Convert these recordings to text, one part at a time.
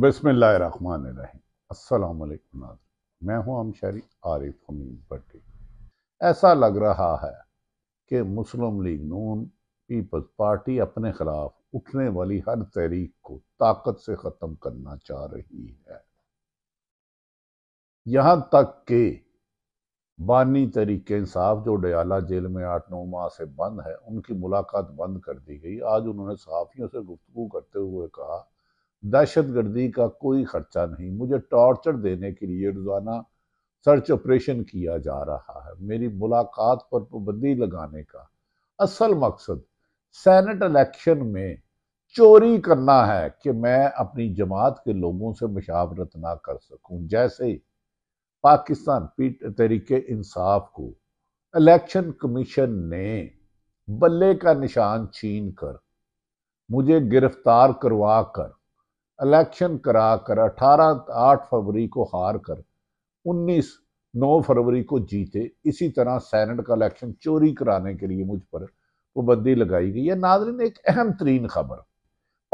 बसमिल असलकुम मैं हूं अमशरी आरिफ हमीद भट्टी ऐसा लग रहा है कि मुस्लिम लीग नून पीपल्स पार्टी अपने खिलाफ उठने वाली हर तहरीक को ताकत से ख़त्म करना चाह रही है यहाँ तक कि बानी तरीके इंसाफ जो डयाला जेल में आठ नौ माह से बंद है उनकी मुलाकात बंद कर दी गई आज उन्होंने सहाफ़ियों से गुफ्तु करते हुए कहा दहशत गर्दी का कोई खर्चा नहीं मुझे टॉर्चर देने के लिए रोज़ाना सर्च ऑपरेशन किया जा रहा है मेरी मुलाकात पर पाबंदी लगाने का असल मकसद सेनेट इलेक्शन में चोरी करना है कि मैं अपनी जमात के लोगों से मुशावरत ना कर सकूं जैसे पाकिस्तान पीट तरीके इंसाफ को इलेक्शन कमीशन ने बल्ले का निशान छीन कर मुझे गिरफ्तार करवा कर इलेक्शन करा कर अठारह आठ फरवरी को हार कर उन्नीस नौ फरवरी को जीते इसी तरह सैनट का इलेक्शन चोरी कराने के लिए मुझ पर पाबंदी लगाई गई है नाजरीन एक अहम तरीन खबर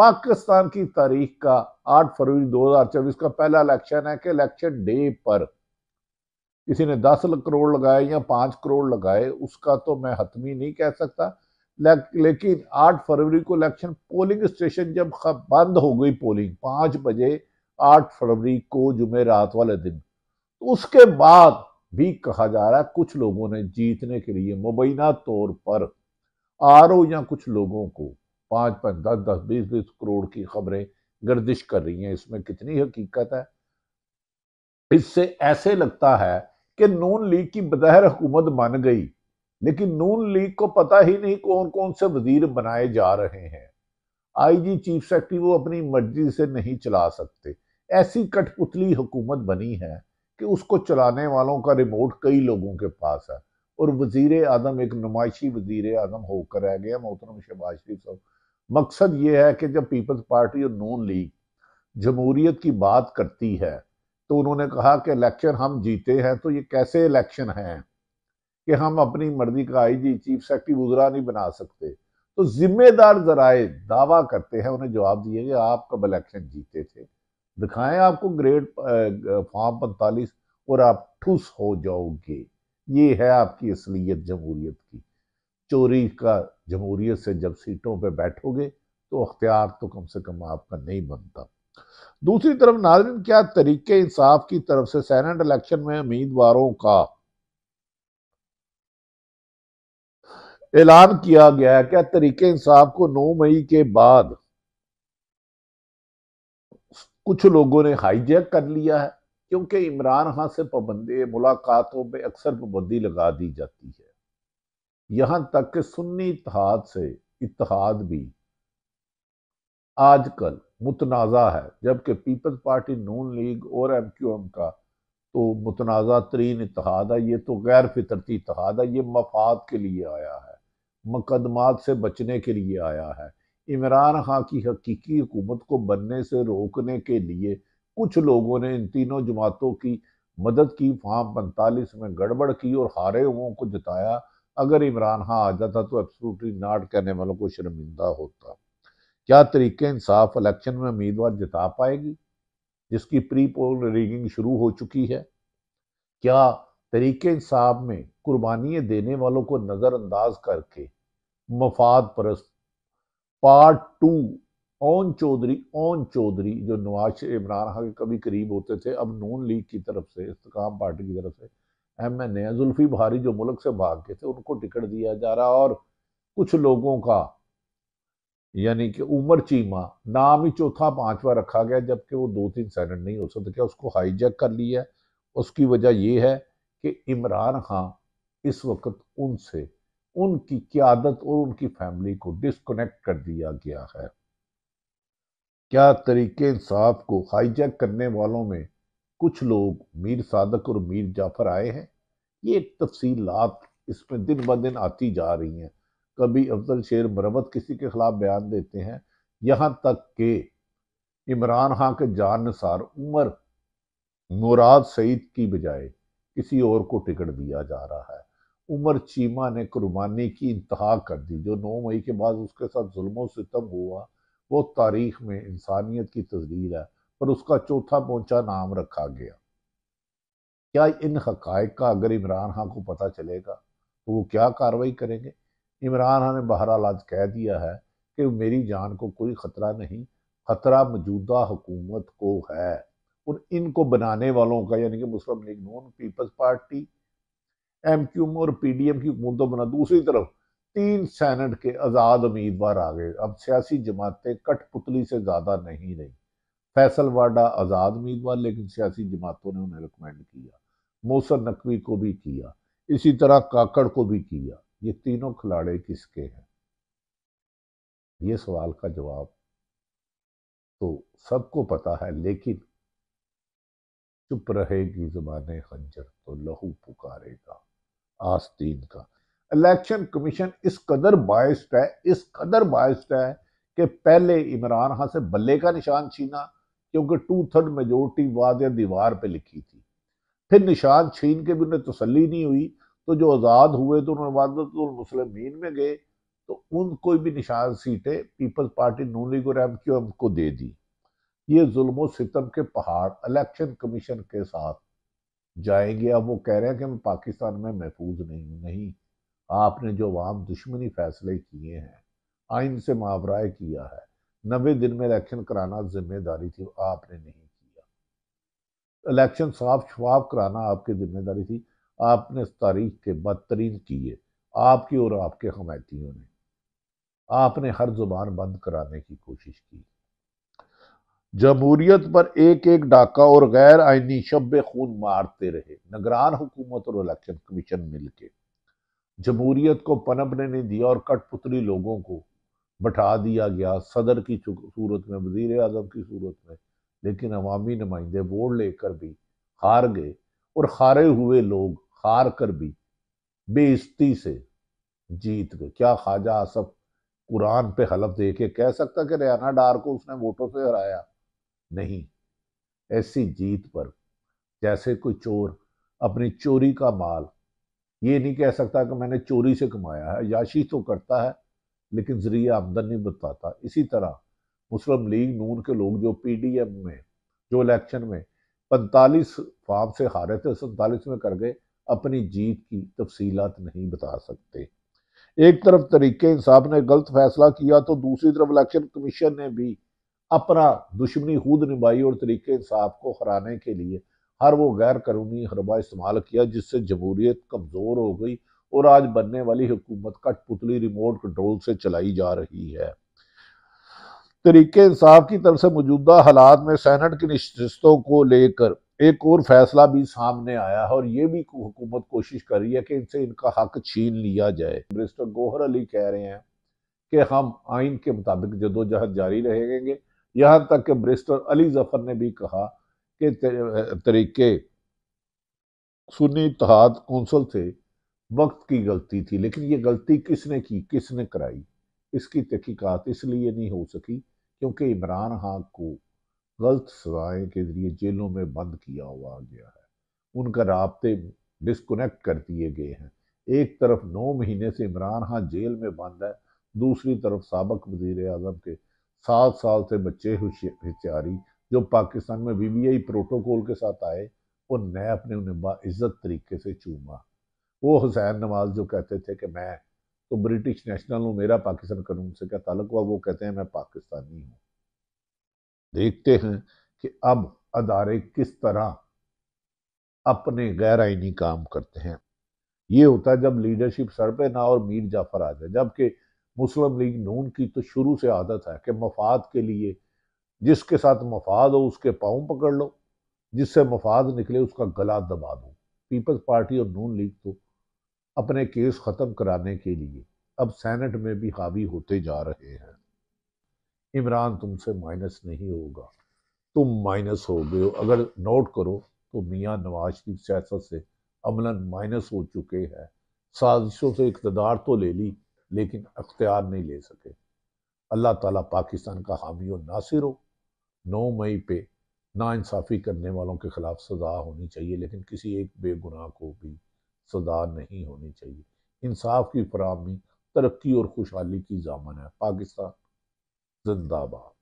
पाकिस्तान की तारीख का 8 फरवरी 2024 का पहला इलेक्शन है कि इलेक्शन डे पर किसी ने 10 करोड़ लगाए या 5 करोड़ लगाए उसका तो मैं हतमी नहीं कह सकता लेकिन 8 फरवरी को इलेक्शन पोलिंग स्टेशन जब बंद हो गई पोलिंग पाँच बजे 8 फरवरी को जुमे रात वाले दिन तो उसके बाद भी कहा जा रहा है कुछ लोगों ने जीतने के लिए मुबैना तौर पर आर या कुछ लोगों को पाँच पाँच दस दस बीस बीस करोड़ की खबरें गर्दिश कर रही हैं इसमें कितनी हकीकत है इससे ऐसे लगता है कि नून लीग की बजहर हुकूमत बन गई लेकिन नून लीग को पता ही नहीं कौन कौन से वजीर बनाए जा रहे हैं आईजी चीफ सेक्रेटरी वो अपनी मर्जी से नहीं चला सकते ऐसी कठपुतली हुकूमत बनी है कि उसको चलाने वालों का रिमोट कई लोगों के पास है और वजीर अदम एक नुमाइशी वजीर अदम होकर रह गया मोहतरम शहबाज शरीफ साहब मकसद ये है कि जब पीपल्स पार्टी और नून लीग जमहूरीत की बात करती है तो उन्होंने कहा कि इलेक्शन हम जीते हैं तो ये कैसे इलेक्शन हैं कि हम अपनी मर्जी का आईजी चीफ सेक्रेटरी वजरा नहीं बना सकते तो जिम्मेदार जराए दावा करते हैं उन्हें जवाब दिए कि आप कब इलेक्शन जीते थे दिखाएं आपको ग्रेड फॉर्म पैंतालीस और आप ठुस हो जाओगे ये है आपकी असलियत जमहूरियत की चोरी का जमहूरियत से जब सीटों पर बैठोगे तो अख्तियार तो कम से कम आपका नहीं बनता दूसरी तरफ नाजरन क्या तरीके इंसाफ की तरफ से सैनेट इलेक्शन में उम्मीदवारों का ऐलान किया गया क्या तरीके इंसाफ को 9 मई के बाद कुछ लोगों ने हाईजैक कर लिया है क्योंकि इमरान खान से पाबंदी मुलाकातों में अक्सर पाबंदी लगा दी जाती है यहां तक कि सुन्नी इतिहाद से इतिहाद भी आजकल मुतनाज़ा है जबकि पीपल्स पार्टी नून लीग और एम क्यू एम का तो मुतनाज़ा तरीन इतिहाद है ये तो गैर फितरती इतिहाद है ये मफाद के लिए आया है मुकदमात से बचने के लिए आया है इमरान खां की हकीकी हुकूमत को बनने से रोकने के लिए कुछ लोगों ने इन तीनों जमातों की मदद की फार्म पैंतालीस में गड़बड़ की और हारे हुओं को जताया अगर इमरान खां आ जाता तो एब्सोल्युटली नाट कहने वालों को शर्मिंदा होता क्या तरीके इंसाफ इलेक्शन में उम्मीदवार जिता पाएगी जिसकी प्री पोल रिगिंग शुरू हो चुकी है क्या तरीक़ इंसाब में कुर्बानियाँ देने वालों को नज़रअंदाज करके मफाद परस्त पार्ट टू ओन चौधरी ओन चौधरी जो नवाज इमरान खान के कभी करीब होते थे अब नून लीग की तरफ से इस्तेकाम पार्टी की तरफ से एम एन ए जुल्फी भारी जो मुल्क से भाग गए थे उनको टिकट दिया जा रहा और कुछ लोगों का यानी कि उमर चीमा नाम ही चौथा पांचवा रखा गया जबकि वो दो तीन सेनेट नहीं हो सकता क्या उसको हाईजैक कर लिया उसकी वजह यह है कि इमरान खान इस वक्त उनसे उनकी क्यादत और उनकी फैमिली को डिसकनेक्ट कर दिया गया है क्या तरीके इंसाफ को हाईजैक करने वालों में कुछ लोग मीर सादक और मीर जाफर आए हैं ये तफसीलात इसमें दिन ब दिन आती जा रही हैं कभी अफजल शेर मरवत किसी के ख़िलाफ़ बयान देते हैं यहाँ तक कि इमरान खां के जान निसार उमर मुराद सईद की बजाय किसी और को टिकट दिया जा रहा है उमर चीमा ने कुर्बानी की इंतहा कर दी जो नौ मई के बाद उसके साथ से सितम हुआ वो तारीख में इंसानियत की तस्वीर है पर उसका चौथा पहुंचा नाम रखा गया क्या इन हकायक का अगर इमरान खां को पता चलेगा तो वो क्या कार्रवाई करेंगे इमरान खान ने बहरहाल आज कह दिया है कि मेरी जान को कोई ख़तरा नहीं ख़तरा मौजूदा हुकूमत को है और इनको बनाने वालों का यानी कि मुस्लिम लीग नून पीपल्स पार्टी एम क्यूम और पी डी एम की हुकूमतों बना दूसरी तरफ तीन सैनट के आज़ाद उम्मीदवार आ गए अब सियासी जमातें कठपुतली से ज़्यादा नहीं रही फैसल वाडा आज़ाद उम्मीदवार लेकिन सियासी जमातों ने उन्हें रिकमेंड किया मोसन नकवी को भी किया इसी तरह काकड़ को भी किया ये तीनों खिलाड़े किसके हैं ये सवाल का जवाब तो सबको पता है लेकिन चुप रहेगी जबान खंजर तो लहू पुकारेगा आस्तीन का इलेक्शन कमीशन इस कदर बायस्ड है इस कदर बायस्ड है कि पहले इमरान खान से बल्ले का निशान छीना क्योंकि टू थर्ड मेजोरिटी वाद या दीवार पे लिखी थी फिर निशान छीन के भी उन्हें तसली नहीं हुई तो जो आज़ाद हुए तो उन्होंने वादतुलमसलमिन तो में गए तो उनको भी निशान सीटें पीपल्स पार्टी नून लीग और एम क्यू एम को दे दी ये जुल्म सितम के पहाड़ इलेक्शन कमीशन के साथ जाएंगे अब वो कह रहे हैं कि मैं पाकिस्तान में महफूज नहीं हूँ नहीं आपने जो वाम दुश्मनी फैसले किए हैं आइन से मुआवरा किया है नबे दिन में इलेक्शन कराना जिम्मेदारी थी आपने नहीं किया इलेक्शन साफ शफाफ कराना आपकी जिम्मेदारी थी आपने इस तारीख के बदतरीन किए आपकी और आपके हमायतियों ने आपने हर जुबान बंद कराने की कोशिश की जमहूरियत पर एक एक डाका और गैर आइनी शब खून मारते रहे नगरान हुकूमत और इलेक्शन कमीशन मिलके जमहूरियत को पनपने नहीं दिया और कठपुतली लोगों को बैठा दिया गया सदर की सूरत में वजीर अजम की सूरत में लेकिन अवामी नुमाइंदे वोट लेकर भी हार गए और हारे हुए लोग हार कर भी बेइज्जती से जीत गए क्या ख्वाजा आसफ कुरान पे हलफ दे के कह सकता कि रियाना डार को उसने वोटों से हराया नहीं ऐसी जीत पर जैसे कोई चोर अपनी चोरी का माल ये नहीं कह सकता कि मैंने चोरी से कमाया है याशी तो करता है लेकिन जरिए आमदन नहीं बताता इसी तरह मुस्लिम लीग नून के लोग जो पीडीएम में जो इलेक्शन में पैंतालीस फार्म से हारे थे सैतालीस में कर गए अपनी जीत की तफसीलात नहीं बता सकते एक तरफ तरीके इंसाफ ने गलत फैसला किया तो दूसरी तरफ इलेक्शन कमीशन ने भी अपना दुश्मनी हूद निभाई और तरीके इंसाफ को हराने के लिए हर वो गैर कानूनी हरबा इस्तेमाल किया जिससे जमहूरियत कमज़ोर हो गई और आज बनने वाली हुकूमत कठपुतली रिमोट कंट्रोल से चलाई जा रही है तरीके इंसाफ की तरफ से मौजूदा हालात में सैनट की नशस्तों को लेकर एक और फैसला भी सामने आया है और ये भी हुकूमत कोशिश कर रही है कि इनसे इनका हक छीन लिया जाए मिनिस्टर गोहर अली कह रहे हैं कि हम आइन के मुताबिक जदोजहद जारी रहेंगे यहाँ तक कि ब्रिस्टर अली जफर ने भी कहा कि तरीके सुनी तहाद कौंसल से वक्त की गलती थी लेकिन ये गलती किसने की किसने कराई इसकी तहकीक़ात इसलिए नहीं हो सकी क्योंकि इमरान खान को गलत सजाएं के ज़रिए जेलों में बंद किया हुआ गया है उनका रबते डिस्कनेक्ट कर दिए गए हैं एक तरफ नौ महीने से इमरान खान जेल में बंद है दूसरी तरफ सबक वजीर अजम के सात साल से बच्चे होशियारी जो पाकिस्तान में वी वी आई प्रोटोकॉल के साथ आए और नैब ने उन्हें बाज़्ज़त तरीके से चूमा वो हुसैन नवाज जो कहते थे कि मैं तो ब्रिटिश नेशनल हूँ मेरा पाकिस्तान कानून से क्या ताल्लुक हुआ वो कहते हैं मैं पाकिस्तानी हूँ देखते हैं कि अब अदारे किस तरह अपने गैर आइनी काम करते हैं ये होता है जब लीडरशिप सर पे ना और मीर जाफर आ जाए जबकि मुस्लिम लीग नून की तो शुरू से आदत है कि मफाद के लिए जिसके साथ मफाद हो उसके पाँव पकड़ लो जिससे मफाद निकले उसका गला दबा दो पीपल्स पार्टी और नून लीग तो अपने केस ख़त्म कराने के लिए अब सैनट में भी हावी होते जा रहे हैं इमरान तुमसे माइनस नहीं होगा तुम माइनस हो गए हो अगर नोट करो तो मियाँ नवाज शरीफ सियासत से अमलन माइनस हो चुके हैं साजिशों से इकतदार तो ले ली लेकिन अख्तियार नहीं ले सके अल्लाह ताला पाकिस्तान का हामी और नासिर हो नौ मई पे नाानसाफ़ी करने वालों के ख़िलाफ़ सज़ा होनी चाहिए लेकिन किसी एक बेगुनाह को भी सज़ा नहीं होनी चाहिए इंसाफ की फरहमी तरक्की और खुशहाली की जामन है पाकिस्तान जिंदाबाद